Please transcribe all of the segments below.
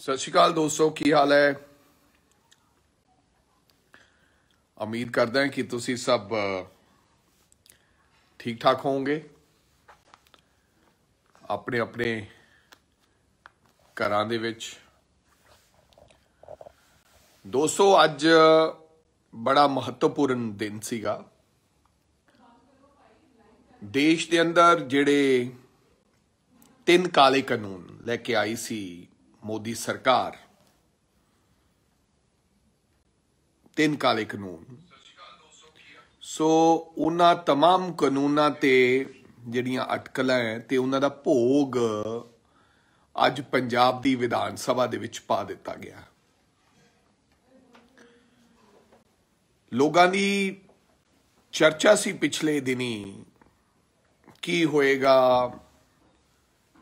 ਸਤਿ ਸ਼੍ਰੀ ਅਕਾਲ ਦੋਸਤੋ ਕੀ ਹਾਲ ਹੈ ਉਮੀਦ ਕਰਦਾ ਹਾਂ ਕਿ ਤੁਸੀਂ ਸਭ ਠੀਕ ਠਾਕ ਹੋਵੋਗੇ ਆਪਣੇ ਆਪਣੇ ਘਰਾਂ ਦੇ ਵਿੱਚ ਦੋਸਤੋ ਅੱਜ ਬੜਾ ਮਹੱਤਵਪੂਰਨ ਦਿਨ ਸੀਗਾ ਦੇਸ਼ ਦੇ ਅੰਦਰ ਜਿਹੜੇ ਤਿੰਨ ਕਾਲੇ ਕਾਨੂੰਨ ਲੈ ਕੇ ਆਈ ਸੀ ਮੋਦੀ ਸਰਕਾਰ ਤਿੰਨ ਕਾਲੇ ਕਾਨੂੰਨ ਸੋ ਉਹਨਾਂ तमाम ਕਾਨੂੰਨਾਂ ਤੇ ਜਿਹੜੀਆਂ ਅਟਕਲਾਂ ਐ ਤੇ ਉਹਨਾਂ ਦਾ ਭੋਗ ਅੱਜ ਪੰਜਾਬ ਦੀ ਵਿਧਾਨ ਸਭਾ ਦੇ ਵਿੱਚ ਪਾ ਦਿੱਤਾ ਗਿਆ ਲੋਕਾਂ ਦੀ ਚਰਚਾ ਸੀ ਪਿਛਲੇ ਦਿਨੀ ਕੀ ਹੋਏਗਾ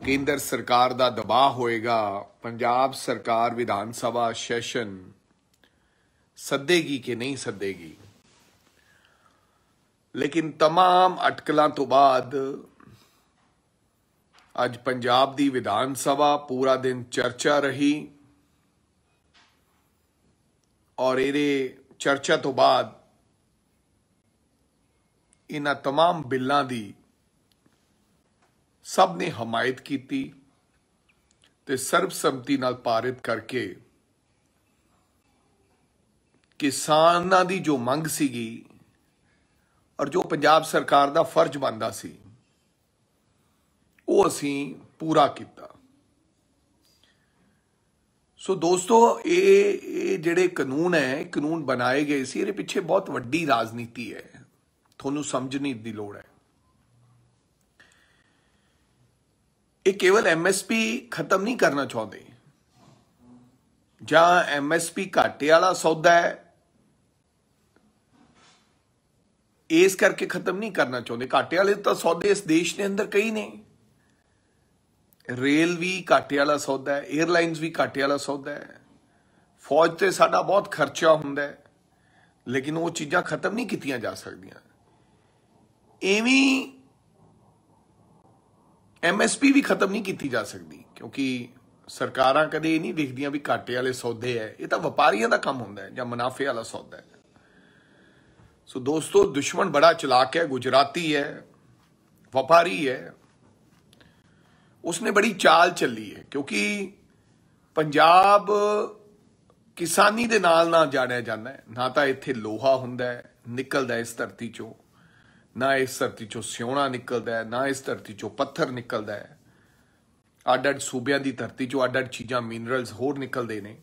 ਕੇਂਦਰ ਸਰਕਾਰ ਦਾ ਦਬਾਅ ਹੋਏਗਾ ਪੰਜਾਬ ਸਰਕਾਰ ਵਿਧਾਨ ਸਭਾ ਸੈਸ਼ਨ ਸੱਦੇਗੀ ਕਿ ਨਹੀਂ ਸੱਦੇਗੀ ਲੇਕਿਨ तमाम ਅਟਕਲਾਂ ਤੋਂ ਬਾਅਦ ਅੱਜ ਪੰਜਾਬ ਦੀ ਵਿਧਾਨ ਸਭਾ ਪੂਰਾ ਦਿਨ ਚਰਚਾ ਰਹੀ ਔਰ ਇਹਦੇ ਚਰਚਾ ਤੋਂ ਬਾਅਦ ਇਹਨਾਂ तमाम ਬਿੱਲਾਂ ਦੀ ਸਭ ਨੇ ਹਮਾਇਤ ਕੀਤੀ ਤੇ ਸਰਬਸੰਮਤੀ ਨਾਲ ਪਾਰਿਤ ਕਰਕੇ ਕਿਸਾਨਾਂ ਦੀ ਜੋ ਮੰਗ ਸੀਗੀ ਔਰ ਜੋ ਪੰਜਾਬ ਸਰਕਾਰ ਦਾ ਫਰਜ਼ ਬੰਦਾ ਸੀ ਉਹ ਅਸੀਂ ਪੂਰਾ ਕੀਤਾ ਸੋ ਦੋਸਤੋ ਇਹ ਇਹ ਜਿਹੜੇ ਕਾਨੂੰਨ ਹੈ ਕਾਨੂੰਨ ਬਣਾਏ ਗਏ ਸੀ ਇਹਦੇ ਪਿੱਛੇ ਬਹੁਤ ਵੱਡੀ ਰਾਜਨੀਤੀ ਹੈ ਤੁਹਾਨੂੰ ਸਮਝਣੀ ਦੀ ਲੋੜ ਹੈ ਇਹ ਕੇਵਲ ਐਮਐਸਪੀ ਖਤਮ ਨਹੀਂ ਕਰਨਾ ਚਾਹੁੰਦੇ ਜਾਂ ਐਮਐਸਪੀ ਘਾਟੇ ਵਾਲਾ ਸੌਦਾ ਹੈ ਇਸ ਕਰਕੇ ਖਤਮ ਨਹੀਂ ਕਰਨਾ ਚਾਹੁੰਦੇ ਘਾਟੇ ਵਾਲੇ ਤਾਂ ਸੌਦੇ ਇਸ ਦੇਸ਼ ਦੇ ਅੰਦਰ ਕਈ ਨੇ ਰੇਲ ਵੀ ਘਾਟੇ ਵਾਲਾ ਸੌਦਾ ਹੈ 에ਅਰਲਾਈਨਸ ਵੀ ਘਾਟੇ ਵਾਲਾ ਸੌਦਾ ਹੈ ਫੌਜ ਤੇ ਸਾਡਾ ਬਹੁਤ ਖਰਚਾ ਹੁੰਦਾ ਹੈ ਲੇਕਿਨ ਉਹ ਚੀਜ਼ਾਂ ਖਤਮ ਨਹੀਂ ਕੀਤੀਆਂ ਜਾ ਸਕਦੀਆਂ ਐਵੇਂ ਐਮਐਸਪੀ ਵੀ ਖਤਮ ਨਹੀਂ ਕੀਤੀ ਜਾ ਸਕਦੀ ਕਿਉਂਕਿ ਸਰਕਾਰਾਂ ਕਦੇ ਇਹ ਨਹੀਂ ਦੇਖਦੀਆਂ ਵੀ ਘਾਟੇ ਵਾਲੇ ਸੌਦੇ ਐ ਇਹ ਤਾਂ ਵਪਾਰੀਆਂ ਦਾ ਕੰਮ ਹੁੰਦਾ ਹੈ ਜਾਂ ਮੁਨਾਫੇ ਵਾਲਾ ਸੌਦਾ ਹੈ ਸੋ ਦੋਸਤੋ ਦੁਸ਼ਮਣ ਬੜਾ ਚਲਾਕ ਹੈ ਗੁਜਰਾਤੀ ਹੈ ਵਪਾਰੀ ਹੈ ਉਸਨੇ ਬੜੀ ਚਾਲ ਚੱਲੀ ਹੈ ਕਿਉਂਕਿ ਪੰਜਾਬ ਕਿਸਾਨੀ ਦੇ ਨਾਲ ਨਾ ਜਾਣਿਆ ਜਾਂਦਾ ਹੈ ਨਾ ਤਾਂ ਇੱਥੇ ਲੋਹਾ ਹੁੰਦਾ ਹੈ ਨਿਕਲਦਾ ਇਸ ਧਰਤੀ ਚੋਂ ਨਾ ਇਸ ਧਰਤੀ ਚੋਂ ਸਿਉਣਾ ਨਿਕਲਦਾ ਹੈ ਨਾ ਇਸ ਧਰਤੀ ਚੋਂ ਪੱਥਰ ਨਿਕਲਦਾ ਹੈ ਅੱਡ ਅੱਡ ਸੂਬਿਆਂ ਦੀ ਧਰਤੀ ਚੋਂ ਅੱਡ ਅੱਡ ਚੀਜ਼ਾਂ ਮਿਨਰਲਸ ਹੋਰ ਨਿਕਲਦੇ ਨੇ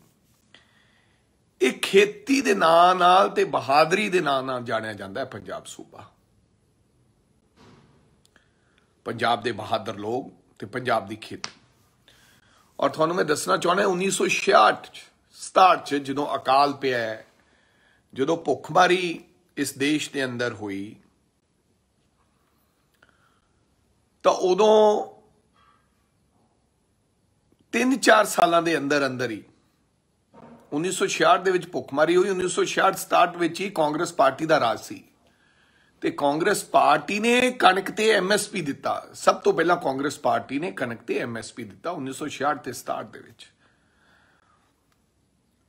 ਇਹ ਖੇਤੀ ਦੇ ਨਾਂ ਨਾਲ ਤੇ ਬਹਾਦਰੀ ਦੇ ਨਾਂ ਨਾਲ ਜਾਣਿਆ ਜਾਂਦਾ ਹੈ ਪੰਜਾਬ ਸੂਬਾ ਪੰਜਾਬ ਦੇ ਬਹਾਦਰ ਲੋਕ ਤੇ ਪੰਜਾਬ ਦੀ ਖੇਤੀ ਔਰ ਤੁਹਾਨੂੰ ਮੈਂ ਦੱਸਣਾ ਚਾਹੁੰਦਾ 1966 ਸਟਾਰਟ ਚ ਜਦੋਂ ਅਕਾਲ ਪਿਆ ਜਦੋਂ ਭੁੱਖਮਾਰੀ ਇਸ ਦੇਸ਼ ਦੇ ਅੰਦਰ ਹੋਈ ਤਾਂ ਉਦੋਂ 3-4 ਸਾਲਾਂ ਦੇ ਅੰਦਰ ਅੰਦਰ ਹੀ 1966 ਦੇ ਵਿੱਚ ਭੁੱਖਮਰੀ ਹੋਈ 1966-67 ਵਿੱਚ ਹੀ ਕਾਂਗਰਸ ਪਾਰਟੀ ਦਾ ਰਾਜ ਸੀ ਤੇ ਕਾਂਗਰਸ ਪਾਰਟੀ ਨੇ ਕਣਕ ਤੇ ਐਮਐਸਪੀ ਦਿੱਤਾ ਸਭ ਤੋਂ ਪਹਿਲਾਂ ਕਾਂਗਰਸ ਪਾਰਟੀ ਨੇ ਕਣਕ ਤੇ ਐਮਐਸਪੀ ਦਿੱਤਾ 1966 ਤੇ 67 ਦੇ ਵਿੱਚ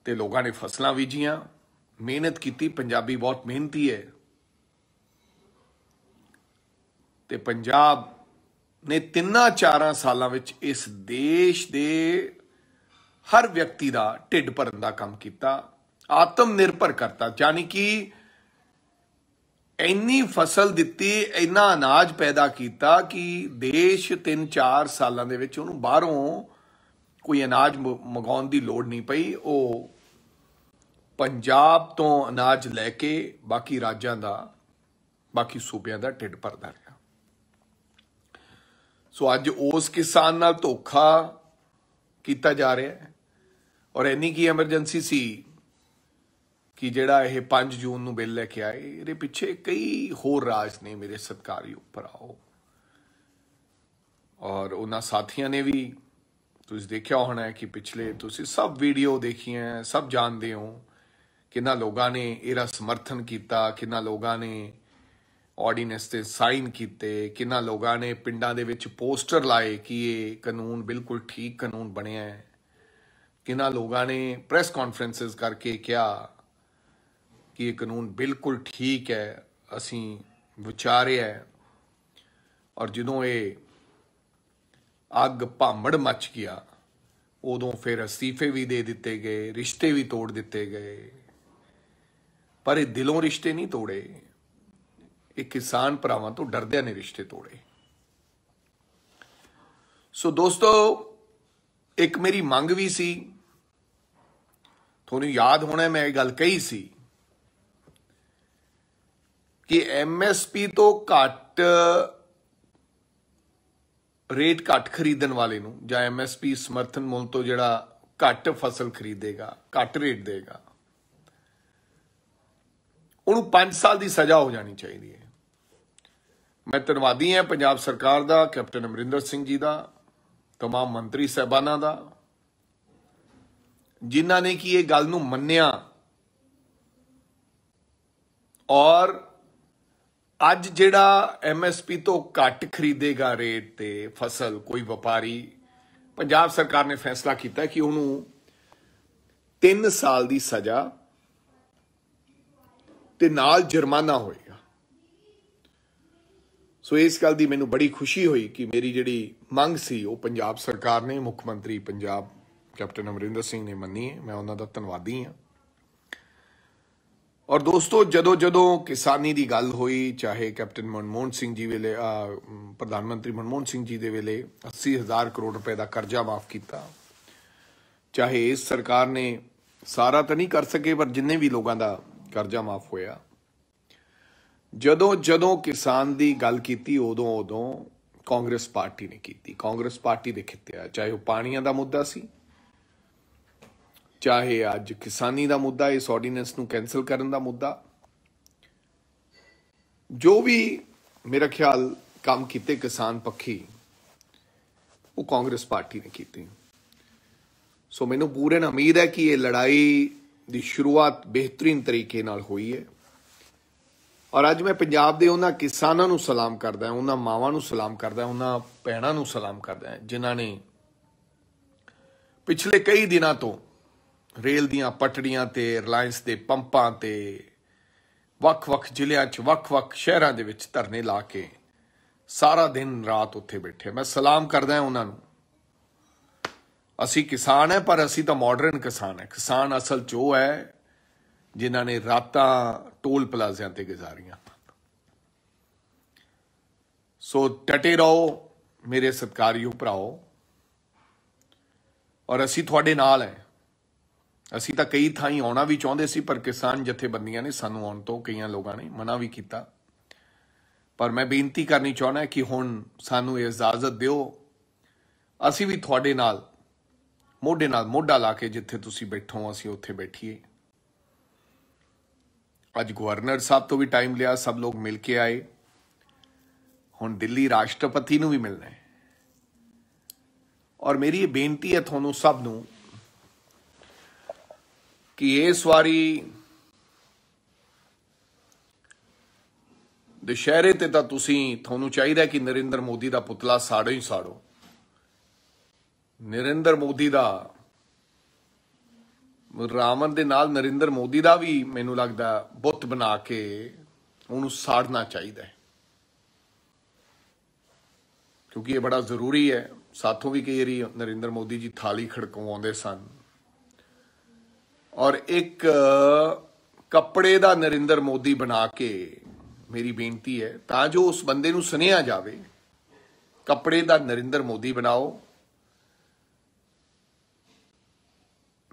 ਤੇ ਲੋਕਾਂ ਨੇ ਫਸਲਾਂ ਬੀਜੀਆਂ ਮਿਹਨਤ ਕੀਤੀ ਪੰਜਾਬੀ ਬਹੁਤ ਮਿਹਨਤੀ ਹੈ ਤੇ ਪੰਜਾਬ ਨੇ ਤਿੰਨਾਂ ਚਾਰਾਂ ਸਾਲਾਂ ਵਿੱਚ ਇਸ ਦੇਸ਼ ਦੇ ਹਰ ਵਿਅਕਤੀ ਦਾ ਢਿੱਡ ਭਰਨ ਦਾ ਕੰਮ ਕੀਤਾ ਆਤਮ ਨਿਰਭਰ ਕਰਤਾ ਯਾਨੀ ਕਿ ਇੰਨੀ ਫਸਲ ਦਿੱਤੀ ਇੰਨਾ ਅਨਾਜ ਪੈਦਾ ਕੀਤਾ ਕਿ ਦੇਸ਼ 3-4 ਸਾਲਾਂ ਦੇ ਵਿੱਚ ਉਹਨੂੰ ਬਾਹਰੋਂ ਕੋਈ ਅਨਾਜ ਮੰਗਾਉਣ ਦੀ ਲੋੜ ਨਹੀਂ ਪਈ ਉਹ ਪੰਜਾਬ ਤੋਂ ਅਨਾਜ ਲੈ ਕੇ ਬਾਕੀ ਰਾਜਾਂ ਦਾ ਬਾਕੀ ਸੂਬਿਆਂ ਦਾ ਢਿੱਡ ਭਰਦਾ ਰਿਹਾ ਸੋ ਅੱਜ ਉਸ ਕਿਸਾਨ ਨਾਲ ਧੋਖਾ ਕੀਤਾ ਜਾ ਰਿਹਾ ਹੈ ਔਰ ਇੰਨੀ ਕੀ ਐਮਰਜੈਂਸੀ ਸੀ ਕਿ ਜਿਹੜਾ ਇਹ 5 ਜੂਨ ਨੂੰ ਬਿੱਲ ਲੈ ਕੇ ਆਏ ਇਹਦੇ ਪਿੱਛੇ ਕਈ ਹੋਰ ਰਾਜ ਨੇ ਮੇਰੇ ਉੱਪਰ ਆਓ ਔਰ ਉਹਨਾਂ ਸਾਥੀਆਂ ਨੇ ਵੀ ਤੁਸੀਂ ਦੇਖਿਆ ਹੋਣਾ ਹੈ ਕਿ ਪਿਛਲੇ ਤੁਸੀਂ ਸਭ ਵੀਡੀਓ ਦੇਖੀਆਂ ਸਭ ਜਾਣਦੇ ਹੋ ਕਿੰਨਾ ਲੋਕਾਂ ਨੇ ਇਹਦਾ ਸਮਰਥਨ ਕੀਤਾ ਕਿੰਨਾ ਲੋਕਾਂ ਨੇ ਆਰਡੀਨੈਂਸ ਤੇ ਸਾਈਨ ਕੀਤੇ ਕਿੰਨਾ ਲੋਕਾਂ ਨੇ ਪਿੰਡਾਂ ਦੇ ਵਿੱਚ ਪੋਸਟਰ ਲਾਏ ਕਿ ਇਹ ਕਾਨੂੰਨ ਬਿਲਕੁਲ ਠੀਕ ਕਾਨੂੰਨ ਬਣਿਆ ਹੈ ਕਿੰਨਾ ਲੋਕਾਂ ਨੇ ਪ੍ਰੈਸ ਕਾਨਫਰੰਸਸ ਕਰਕੇ ਕਿਹਾ ਕਿ ਇਹ ਕਾਨੂੰਨ ਬਿਲਕੁਲ ਠੀਕ ਹੈ ਅਸੀਂ ਵਿਚਾਰਿਆ ਹੈ ਔਰ ਜਦੋਂ ਇਹ ਅੱਗ ਭਾਂਬੜ ਮੱਚ ਗਿਆ ਉਦੋਂ ਫਿਰ ਅਸਤੀਫੇ ਵੀ ਦੇ ਦਿੱਤੇ ਗਏ ਰਿਸ਼ਤੇ ਵੀ ਤੋੜ ਦਿੱਤੇ ਗਏ ਪਰ ਇਹ ਦਿਲੋਂ ਰਿਸ਼ਤੇ ਨਹੀਂ ਤੋੜੇ ਇਹ ਕਿਸਾਨ ਭਰਾਵਾਂ ਤੋਂ ਡਰਦਿਆਂ ਨੇ ਰਿਸ਼ਤੇ ਤੋੜੇ ਸੋ ਦੋਸਤੋ ਇੱਕ ਮੇਰੀ ਮੰਗ ਵੀ ਸੀ ਤੁਹਾਨੂੰ ਯਾਦ ਹੋਣਾ ਮੈਂ ਇਹ ਗੱਲ ਕਹੀ ਸੀ ਕਿ ਐਮਐਸਪੀ ਤੋਂ ਘੱਟ ਰੇਟ ਘੱਟ ਖਰੀਦਣ ਵਾਲੇ ਨੂੰ ਜਾਂ ਐਮਐਸਪੀ ਸਮਰਥਨ ਮੁੱਲ ਤੋਂ ਜਿਹੜਾ ਘੱਟ ਫਸਲ ਖਰੀਦੇਗਾ ਘੱਟ ਰੇਟ ਦੇਗਾ ਉਹਨੂੰ 5 ਸਾਲ ਦੀ ਸਜ਼ਾ ਹੋ ਜਾਣੀ ਚਾਹੀਦੀ ਹੈ ਮੈਂ ਧੰਨਵਾਦੀ ਹਾਂ ਪੰਜਾਬ ਸਰਕਾਰ ਦਾ ਕੈਪਟਨ ਅਮਰਿੰਦਰ ਸਿੰਘ ਜੀ ਦਾ तमाम ਮੰਤਰੀ ਸਹਿਬਾਨਾਂ ਦਾ ਜਿਨ੍ਹਾਂ ਨੇ ਕੀ ਇਹ ਗੱਲ ਨੂੰ ਮੰਨਿਆ ਔਰ ਅੱਜ ਜਿਹੜਾ ਐਮਐਸਪੀ ਤੋਂ ਘੱਟ ਖਰੀਦੇਗਾ ਰੇਟ ਤੇ ਫਸਲ ਕੋਈ ਵਪਾਰੀ ਪੰਜਾਬ ਸਰਕਾਰ ਨੇ ਫੈਸਲਾ ਕੀਤਾ ਕਿ ਉਹਨੂੰ 3 ਸਾਲ ਦੀ ਸਜ਼ਾ ਤੇ ਨਾਲ ਜੁਰਮਾਨਾ ਹੋਏਗਾ ਸੋ ਇਸ ਗੱਲ ਦੀ ਮੈਨੂੰ ਬੜੀ ਖੁਸ਼ੀ ਹੋਈ ਕਿ ਮੇਰੀ ਜਿਹੜੀ ਮੰਗ ਸੀ ਉਹ ਪੰਜਾਬ ਸਰਕਾਰ ਨੇ ਮੁੱਖ ਮੰਤਰੀ ਪੰਜਾਬ ਕੈਪਟਨ ਅਮਰਿੰਦਰ ਸਿੰਘ ਨੇ ਮੰਨੀ ਹੈ ਮੈਂ ਉਹਨਾਂ ਦਾ ਧੰਨਵਾਦੀ ਹਾਂ ਔਰ ਦੋਸਤੋ ਜਦੋਂ ਜਦੋਂ ਕਿਸਾਨੀ ਦੀ ਗੱਲ ਹੋਈ ਚਾਹੇ ਕੈਪਟਨ ਮਨਮੋਹਨ ਸਿੰਘ ਜੀ ਵੇਲੇ ਪ੍ਰਧਾਨ ਮੰਤਰੀ ਮਨਮੋਹਨ ਸਿੰਘ ਜੀ ਦੇ ਵੇਲੇ 80000 ਕਰੋੜ ਰੁਪਏ ਦਾ ਕਰਜ਼ਾ ਮਾਫ ਕੀਤਾ ਚਾਹੇ ਇਸ ਸਰਕਾਰ ਨੇ ਸਾਰਾ ਤਾਂ ਨਹੀਂ ਕਰ ਸਕੇ ਪਰ ਜਿੰਨੇ ਵੀ ਲੋਕਾਂ ਦਾ ਕਰਜ਼ਾ ਮਾਫ ਹੋਇਆ ਜਦੋਂ ਜਦੋਂ ਕਿਸਾਨ ਦੀ ਗੱਲ ਕੀਤੀ ਉਦੋਂ ਉਦੋਂ ਕਾਂਗਰਸ ਪਾਰਟੀ ਨੇ ਕੀਤੀ ਕਾਂਗਰਸ ਪਾਰਟੀ ਦੇ ਖਿੱਤੇ ਆ ਚਾਹੇ ਉਹ ਪਾਣੀਆਂ ਦਾ ਮੁੱਦਾ ਸੀ ਚਾਹੇ ਅੱਜ ਕਿਸਾਨੀ ਦਾ ਮੁੱਦਾ ਇਸ ਆਰਡੀਨੈਂਸ ਨੂੰ ਕੈਨਸਲ ਕਰਨ ਦਾ ਮੁੱਦਾ ਜੋ ਵੀ ਮੇਰਾ ਖਿਆਲ ਕੰਮ ਕੀਤੇ ਕਿਸਾਨ ਪੱਖੀ ਉਹ ਕਾਂਗਰਸ ਪਾਰਟੀ ਨੇ ਕੀਤੇ ਸੋ ਮੈਨੂੰ ਪੂਰਨ ਉਮੀਦ ਹੈ ਕਿ ਇਹ ਲੜਾਈ ਦੀ ਸ਼ੁਰੂਆਤ ਬਿਹਤਰੀਨ ਤਰੀਕੇ ਨਾਲ ਹੋਈ ਹੈ ਔਰ ਅੱਜ ਮੈਂ ਪੰਜਾਬ ਦੇ ਉਹਨਾਂ ਕਿਸਾਨਾਂ ਨੂੰ ਸਲਾਮ ਕਰਦਾ ਉਹਨਾਂ ਮਾਵਾਂ ਨੂੰ ਸਲਾਮ ਕਰਦਾ ਉਹਨਾਂ ਭੈਣਾਂ ਨੂੰ ਸਲਾਮ ਕਰਦਾ ਜਿਨ੍ਹਾਂ ਨੇ ਪਿਛਲੇ ਕਈ ਦਿਨਾਂ ਤੋਂ ਰੇਲ ਦੀਆਂ ਪਟੜੀਆਂ ਤੇ ਰਿਲਾਇੰਸ ਦੇ ਪੰਪਾਂ ਤੇ ਵੱਖ-ਵੱਖ ਜ਼ਿਲ੍ਹਿਆਂ 'ਚ ਵੱਖ-ਵੱਖ ਸ਼ਹਿਰਾਂ ਦੇ ਵਿੱਚ ਧਰਨੇ ਲਾ ਕੇ ਸਾਰਾ ਦਿਨ ਰਾਤ ਉੱਥੇ ਬੈਠੇ ਮੈਂ ਸਲਾਮ ਕਰਦਾ ਉਹਨਾਂ ਨੂੰ ਅਸੀਂ ਕਿਸਾਨ ਹੈ ਪਰ ਅਸੀਂ ਤਾਂ ਮਾਡਰਨ ਕਿਸਾਨ ਹੈ ਕਿਸਾਨ ਅਸਲ 'ਚ ਉਹ ਹੈ ਜਿਨ੍ਹਾਂ ਨੇ ਰਾਤਾਂ ਟੋਲ ਪਲਾਜ਼ਿਆਂ ਤੇ ਗੁਜ਼ਾਰੀਆਂ ਸੋ ਟਟੇ ਰਹੋ ਮੇਰੇ ਸਤਕਾਰਯੋਗ ਭਰਾਓ ਔਰ ਅਸੀਂ ਤੁਹਾਡੇ ਨਾਲ ਹੈ ਅਸੀਂ ਤਾਂ ਕਈ ਥਾਈਂ ਆਉਣਾ ਵੀ ਚਾਹੁੰਦੇ ਸੀ ਪਰ ਕਿਸਾਨ ਜਥੇਬੰਦੀਆਂ ਨੇ ਸਾਨੂੰ ਆਉਣ ਤੋਂ ਕਈਆਂ ਲੋਕਾਂ ਨੇ ਮਨਾ ਵੀ ਕੀਤਾ ਪਰ ਮੈਂ ਬੇਨਤੀ ਕਰਨੀ ਚਾਹਣਾ ਕਿ ਹੁਣ ਸਾਨੂੰ ਇਜਾਜ਼ਤ ਦਿਓ ਅਸੀਂ ਵੀ ਤੁਹਾਡੇ ਨਾਲ ਮੋਢੇ ਨਾਲ ਮੋਢਾ ਲਾ ਕੇ ਜਿੱਥੇ ਤੁਸੀਂ ਬੈਠੋ ਅਸੀਂ ਉੱਥੇ ਬੈਠੀਏ ਅੱਜ ਗਵਰਨਰ ਸਾਹਿਬ ਤੋਂ ਵੀ ਟਾਈਮ ਲਿਆ ਸਭ ਲੋਕ ਮਿਲ ਕੇ ਆਏ ਹੁਣ ਦਿੱਲੀ ਰਾਸ਼ਟਰਪਤੀ ਨੂੰ ਵੀ ਮਿਲਣਾ ਹੈ ਔਰ ਮੇਰੀ ਇਹ ਬੇਨਤੀ ਹੈ ਤੁਹਾਨੂੰ ਸਭ ਨੂੰ ਕਿ ਇਸ ਵਾਰੀ ਦੁਸ਼ਹਿਰੇ ਤੇ ਤਾਂ ਤੁਸੀਂ ਤੁਹਾਨੂੰ ਚਾਹੀਦਾ ਕਿ ਨਰਿੰਦਰ ਮੋਦੀ ਦਾ ਪੁਤਲਾ ਸਾੜੋ ਹੀ ਸਾੜੋ ਨਰਿੰਦਰ ਮੋਦੀ ਦਾ ਰਾਵਣ ਦੇ ਨਾਲ ਨਰਿੰਦਰ ਮੋਦੀ ਦਾ ਵੀ ਮੈਨੂੰ ਲੱਗਦਾ ਬੁੱਤ ਬਣਾ ਕੇ ਉਹਨੂੰ ਸਾੜਨਾ ਚਾਹੀਦਾ ਹੈ ਕਿਉਂਕਿ ਇਹ ਬੜਾ ਜ਼ਰੂਰੀ ਹੈ ਸਾਥੋਂ ਵੀ ਕਈ ਰਹੀ ਨਰਿੰਦਰ ਮੋਦੀ ਜੀ ਥਾਲੀ ਖੜਕਵਾਉਂਦੇ ਸਨ ਔਰ ਇੱਕ ਕੱਪੜੇ ਦਾ ਨਰਿੰਦਰ ਮੋਦੀ ਬਣਾ ਕੇ ਮੇਰੀ ਬੇਨਤੀ ਹੈ ਤਾਂ ਜੋ ਉਸ ਬੰਦੇ ਨੂੰ ਸੁਨੇਹਾ ਜਾਵੇ ਕੱਪੜੇ ਦਾ ਨਰਿੰਦਰ ਮੋਦੀ ਬਣਾਓ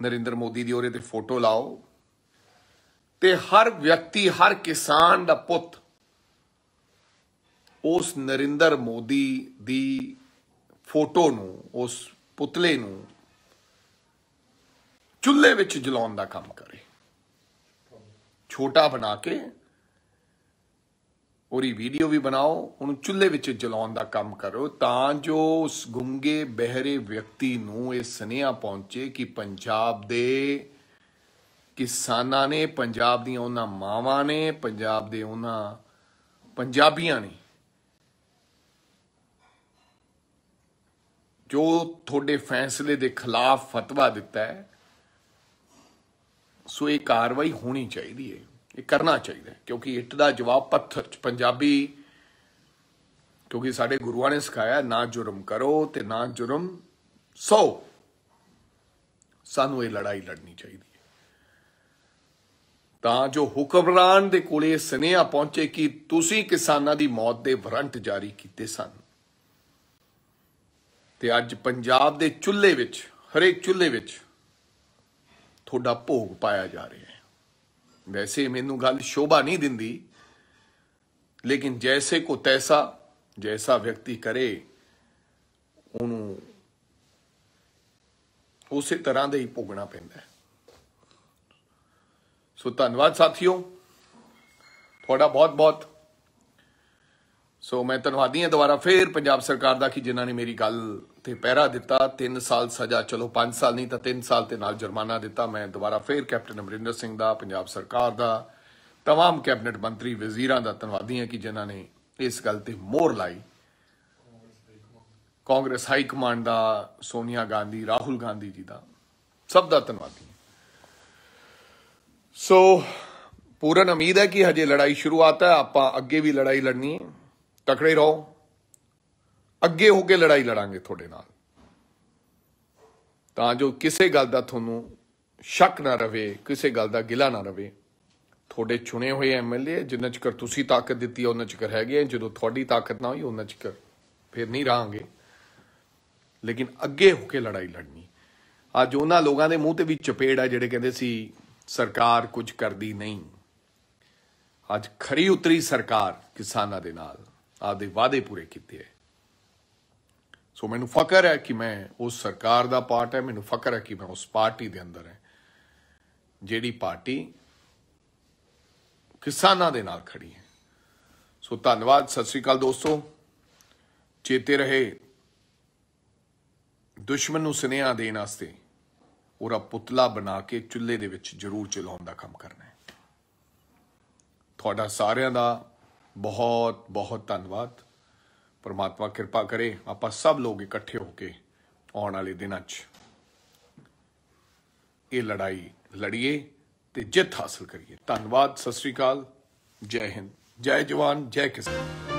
ਨਰਿੰਦਰ ਮੋਦੀ ਦੀ ਉਹਦੇ ਤੇ ਫੋਟੋ ਲਾਓ ਤੇ ਹਰ ਵਿਅਕਤੀ ਹਰ ਕਿਸਾਨ ਦਾ ਪੁੱਤ ਉਸ ਨਰਿੰਦਰ ਮੋਦੀ ਦੀ ਫੋਟੋ ਨੂੰ ਉਸ ਪੁਤਲੇ ਨੂੰ ਚੁੱਲ੍ਹੇ ਵਿੱਚ ਜਲਾਉਣ ਦਾ ਕੰਮ ਕਰੇ ਛੋਟਾ ਬਣਾ ਕੇ ਉਹਦੀ ਵੀਡੀਓ ਵੀ ਬਣਾਓ ਉਹਨੂੰ ਚੁੱਲ੍ਹੇ ਵਿੱਚ ਜਲਾਉਣ ਦਾ ਕੰਮ ਕਰੋ ਤਾਂ ਜੋ ਉਸ ਗੁੰਗੇ ਬਹਿਰੇ ਵਿਅਕਤੀ ਨੂੰ ਇਹ ਸੁਨੇਹਾ ਪਹੁੰਚੇ ਕਿ ਪੰਜਾਬ ਦੇ ਕਿਸਾਨਾਂ ਨੇ ਪੰਜਾਬ ਦੀਆਂ ਉਹਨਾਂ ਮਾਵਾਂ ਨੇ ਪੰਜਾਬ ਦੇ ਉਹਨਾਂ ਪੰਜਾਬੀਆਂ ਨੇ ਜੋ ਤੁਹਾਡੇ ਫੈਸਲੇ ਦੇ ਖਿਲਾਫ ਫਤਵਾ ਦਿੱਤਾ ਹੈ ਸੋ ਇਹ ਕਾਰਵਾਈ ਹੋਣੀ ਚਾਹੀਦੀ ਹੈ ਇਹ ਕਰਨਾ ਚਾਹੀਦਾ ਕਿਉਂਕਿ ਇੱਟ ਦਾ ਜਵਾਬ ਪੱਥਰ ਚ ਪੰਜਾਬੀ ਕਿਉਂਕਿ ਸਾਡੇ ਗੁਰੂਆਂ ਨੇ ਸਿਖਾਇਆ ਨਾ ਜੁਰਮ ਕਰੋ ਤੇ ਨਾ ਜੁਰਮ ਸੋ ਸਾਨੂੰ ਇਹ ਲੜਾਈ ਲੜਨੀ ਚਾਹੀਦੀ ਹੈ ਤਾਂ ਜੋ ਹੁਕਮਰਾਨ ਦੇ ਕੋਲੇ ਸਨੇਹਾ ਪਹੁੰਚੇ ਕਿ ਤੁਸੀਂ ਕਿਸਾਨਾਂ ਦੀ ਮੌਤ ਦੇ ਵਾਰੰਟ ਜਾਰੀ ਕੀਤੇ ਸਨ ਤੇ ਅੱਜ ਪੰਜਾਬ ਦੇ ਚੁੱਲ੍ਹੇ ਵਿੱਚ ਹਰੇਕ ਚੁੱਲ੍ਹੇ ਵਿੱਚ ਤੁਹਾਡਾ ਭੋਗ ਪਾਇਆ ਜਾ ਰਿਹਾ ਹੈ ਵੈਸੇ ਮੈਨੂੰ ਗੱਲ ਸ਼ੋਭਾ ਨਹੀਂ ਦਿੰਦੀ ਲੇਕਿਨ ਜੈਸੇ ਕੋ ਤੈਸਾ ਜੈਸਾ ਵਿਅਕਤੀ ਕਰੇ ਉਹਨੂੰ ਉਸੇ ਤਰ੍ਹਾਂ ਦੇ ਹੀ ਭੋਗਣਾ ਪੈਂਦਾ ਹੈ ਸੋ ਧੰਨਵਾਦ ਸਾਥੀਓ ਤੁਹਾਡਾ ਬਹੁਤ-ਬਹੁਤ ਸੋ ਮੈਂ ਧੰਨਵਾਦੀ ਹਾਂ ਦੁਬਾਰਾ ਫੇਰ ਪੰਜਾਬ ਸਰਕਾਰ ਦਾ ਕਿ ਜਿਨ੍ਹਾਂ ਨੇ ਮੇਰੀ ਗੱਲ ਤੇ ਪਹਿਰਾ ਦਿੱਤਾ 3 ਸਾਲ ਸਜ਼ਾ ਚਲੋ 5 ਸਾਲ ਨਹੀਂ ਤਾਂ 3 ਸਾਲ ਤੇ ਨਾਲ ਜੁਰਮਾਨਾ ਦਿੱਤਾ ਮੈਂ ਦੁਬਾਰਾ ਫੇਰ ਕੈਪਟਨ ਅਮਰਿੰਦਰ ਸਿੰਘ ਦਾ ਪੰਜਾਬ ਸਰਕਾਰ ਦਾ तमाम ਕੈਬਨਿਟ ਮੰਤਰੀ ਵਜ਼ੀਰਾਂ ਦਾ ਧੰਨਵਾਦੀਆਂ ਹਾਂ ਕਿ ਜਿਨ੍ਹਾਂ ਨੇ ਇਸ ਗੱਲ ਤੇ ਮੋਹਰ ਲਾਈ ਕਾਂਗਰਸ ਹਾਈ ਕਮਾਂਡ ਦਾ ਸੋਨੀਆ ਗਾਂਧੀ ਰਾਹੁਲ ਗਾਂਧੀ ਜੀ ਦਾ ਸਭ ਦਾ ਧੰਨਵਾਦੀ ਸੋ ਪੂਰਨ ਉਮੀਦ ਹੈ ਕਿ ਹਜੇ ਲੜਾਈ ਸ਼ੁਰੂਆਤ ਹੈ ਆਪਾਂ ਅੱਗੇ ਵੀ ਲੜਾਈ ਲੜਨੀ ਹੈ ਤਕੜੇ ਰਹੋ ਅੱਗੇ ਹੋ ਕੇ ਲੜਾਈ ਲੜਾਂਗੇ ਤੁਹਾਡੇ ਨਾਲ ਤਾਂ ਜੋ ਕਿਸੇ ਗੱਲ ਦਾ ਤੁਹਾਨੂੰ ਸ਼ੱਕ ਨਾ ਰਵੇ ਕਿਸੇ ਗੱਲ ਦਾ ਗਿਲਾ ਨਾ ਰਵੇ ਤੁਹਾਡੇ ਚੁਣੇ ਹੋਏ ਐਮਐਲਏ ਜਿੰਨਾ ਚਿਰ ਤੁਸੀਂ ਤਾਕਤ ਦਿੱਤੀ ਉਹਨਾਂ ਚਿਰ ਹੈਗੇ ਜਦੋਂ ਤੁਹਾਡੀ ਤਾਕਤ ਨਾ ਹੋਈ ਉਹਨਾਂ ਚਿਰ ਫਿਰ ਨਹੀਂ ਰਾਂਗੇ ਲੇਕਿਨ ਅੱਗੇ ਹੋ ਕੇ ਲੜਾਈ ਲੜਨੀ ਅੱਜ ਉਹਨਾਂ ਲੋਕਾਂ ਦੇ ਮੂੰਹ ਤੇ ਵੀ ਚਪੇੜ ਆ ਜਿਹੜੇ ਕਹਿੰਦੇ ਸੀ ਸਰਕਾਰ ਕੁਝ ਕਰਦੀ ਨਹੀਂ ਅੱਜ ਖਰੀ ਉਤਰੀ ਸਰਕਾਰ ਕਿਸਾਨਾਂ ਦੇ ਨਾਲ ਆਪਦੇ ਵਾਅਦੇ ਪੂਰੇ ਕੀਤੇ ਹੈ ਸੋ ਮੈਨੂੰ ਫਕਰ ਹੈ ਕਿ ਮੈਂ ਉਸ ਸਰਕਾਰ ਦਾ ਪਾਰਟ ਹੈ ਮੈਨੂੰ ਫਕਰ ਹੈ ਕਿ ਮੈਂ ਉਸ ਪਾਰਟੀ ਦੇ ਅੰਦਰ ਹੈ ਜਿਹੜੀ ਪਾਰਟੀ ਕਿਸਾਨਾਂ ਦੇ ਨਾਲ ਖੜੀ ਹੈ ਸੋ ਧੰਨਵਾਦ ਸਤਿ ਸ੍ਰੀ ਅਕਾਲ ਦੋਸਤੋ ਚੇਤੇ ਰਹੇ ਦੁਸ਼ਮਣ ਨੂੰ ਸੁਨੇਹਾ ਦੇਣ ਵਾਸਤੇ ਉਹਰਾ ਪੁਤਲਾ ਬਣਾ ਕੇ ਚੁੱਲ੍ਹੇ ਦੇ ਵਿੱਚ ਜ਼ਰੂਰ ਚਲਾਉਣ ਦਾ ਕੰਮ ਕਰਨਾ ਹੈ ਤੁਹਾਡਾ ਸਾਰਿਆਂ ਦਾ ਬਹੁਤ ਬਹੁਤ ਧੰਨਵਾਦ ਪਰਮਾਤਮਾ ਕਿਰਪਾ ਕਰੇ ਆਪਾਂ ਸਭ ਲੋਕ ਇਕੱਠੇ ਹੋ ਕੇ ਆਉਣ ਵਾਲੇ ਦਿਨਾਂ 'ਚ ਇਹ ਲੜਾਈ ਲੜੀਏ ਤੇ ਜਿੱਤ ਹਾਸਲ ਕਰੀਏ ਧੰਨਵਾਦ ਸਤਿ ਸ੍ਰੀ ਅਕਾਲ ਜੈ ਹਿੰਦ ਜੈ ਜਵਾਨ ਜੈ ਕਿਸਾਨ